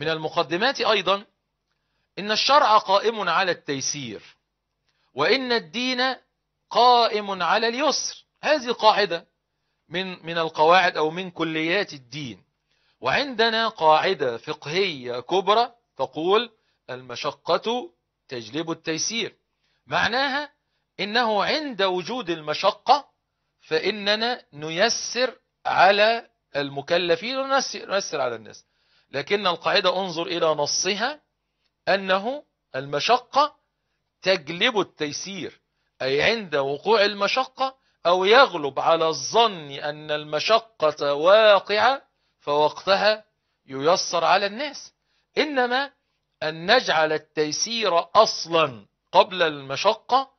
من المقدمات أيضا إن الشرع قائم على التيسير وإن الدين قائم على اليسر هذه قاعدة من من القواعد أو من كليات الدين وعندنا قاعدة فقهية كبرى تقول المشقة تجلب التيسير معناها إنه عند وجود المشقة فإننا نيسر على المكلفين ونيسر على الناس لكن القاعدة انظر إلى نصها أنه المشقة تجلب التيسير أي عند وقوع المشقة أو يغلب على الظن أن المشقة واقعة فوقتها ييسر على الناس إنما أن نجعل التيسير أصلا قبل المشقة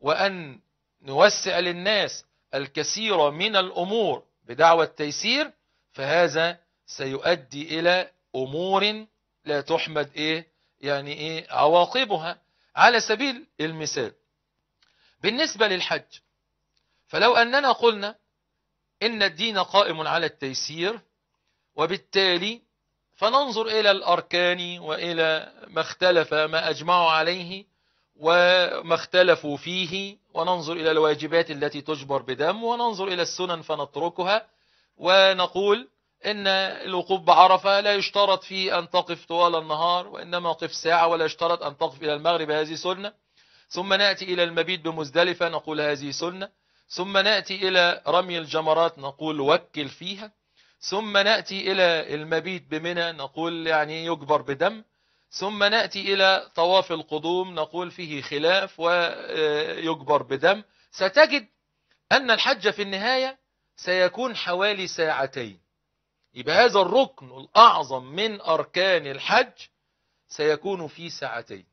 وأن نوسع للناس الكثير من الأمور بدعوى التيسير فهذا سيؤدي إلى أمور لا تحمد إيه يعني إيه عواقبها على سبيل المثال بالنسبة للحج فلو أننا قلنا إن الدين قائم على التيسير وبالتالي فننظر إلى الأركان وإلى ما اختلف ما أجمعوا عليه وما اختلفوا فيه وننظر إلى الواجبات التي تجبر بدم وننظر إلى السنن فنتركها ونقول إن الوقوف بعرفة لا يشترط فيه أن تقف طوال النهار وإنما قف ساعة ولا يشترط أن تقف إلى المغرب هذه سنة ثم نأتي إلى المبيت بمزدلفة نقول هذه سنة ثم نأتي إلى رمي الجمرات نقول وكل فيها ثم نأتي إلى المبيت بمنى نقول يعني يجبر بدم ثم نأتي إلى طواف القدوم نقول فيه خلاف ويجبر بدم ستجد أن الحج في النهاية سيكون حوالي ساعتين يبقى هذا الركن الأعظم من أركان الحج سيكون في ساعتين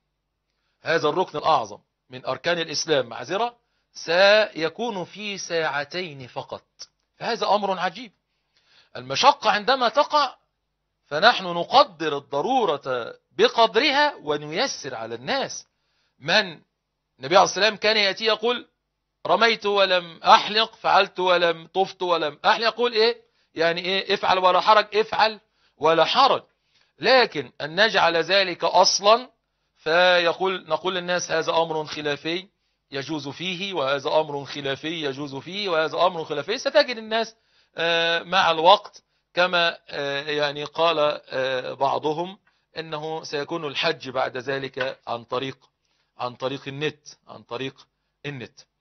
هذا الركن الأعظم من أركان الإسلام معذرة سيكون في ساعتين فقط فهذا أمر عجيب المشقة عندما تقع فنحن نقدر الضرورة بقدرها ونيسر على الناس من النبي عليه السلام كان يأتي يقول رميت ولم أحلق فعلت ولم طفت ولم أحلق يقول إيه يعني ايه افعل ولا حرج افعل ولا حرج لكن أن نجعل ذلك أصلا فيقول نقول للناس هذا أمر خلافي يجوز فيه وهذا أمر خلافي يجوز فيه وهذا أمر خلافي ستجد الناس آه، مع الوقت كما آه، يعني قال آه، بعضهم أنه سيكون الحج بعد ذلك عن طريق عن طريق النت عن طريق النت